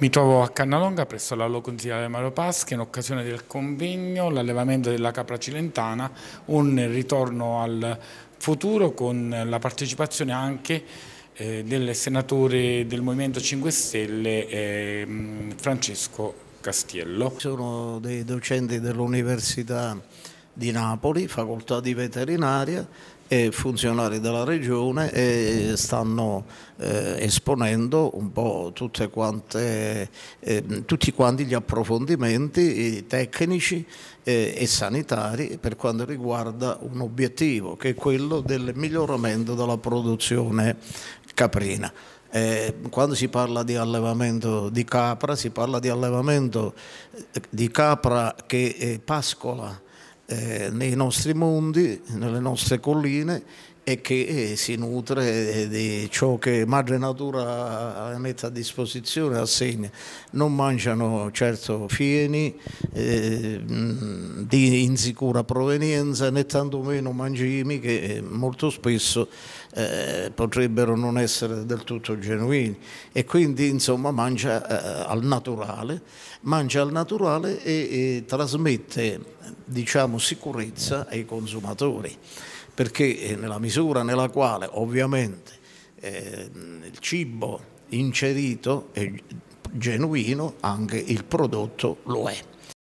Mi trovo a Cannalonga presso la Consigliere Mario Paschi in occasione del convegno L'allevamento della capra cilentana, un ritorno al futuro con la partecipazione anche eh, del senatore del Movimento 5 Stelle mm, Francesco Castiello. Sono dei docenti dell'Università di Napoli, facoltà di veterinaria e funzionari della regione e stanno eh, esponendo un po' quante, eh, tutti quanti gli approfondimenti tecnici eh, e sanitari per quanto riguarda un obiettivo che è quello del miglioramento della produzione caprina. Eh, quando si parla di allevamento di capra, si parla di allevamento eh, di capra che eh, pascola eh, nei nostri mondi, nelle nostre colline e che eh, si nutre eh, di ciò che madre natura mette a disposizione, assegna. Non mangiano certo fieni eh, di insicura provenienza né tantomeno mangimi che eh, molto spesso eh, potrebbero non essere del tutto genuini e quindi insomma mangia eh, al naturale, mangia al naturale e, e trasmette diciamo, sicurezza ai consumatori, perché eh, nella misura nella quale ovviamente eh, il cibo incerito è genuino, anche il prodotto lo è.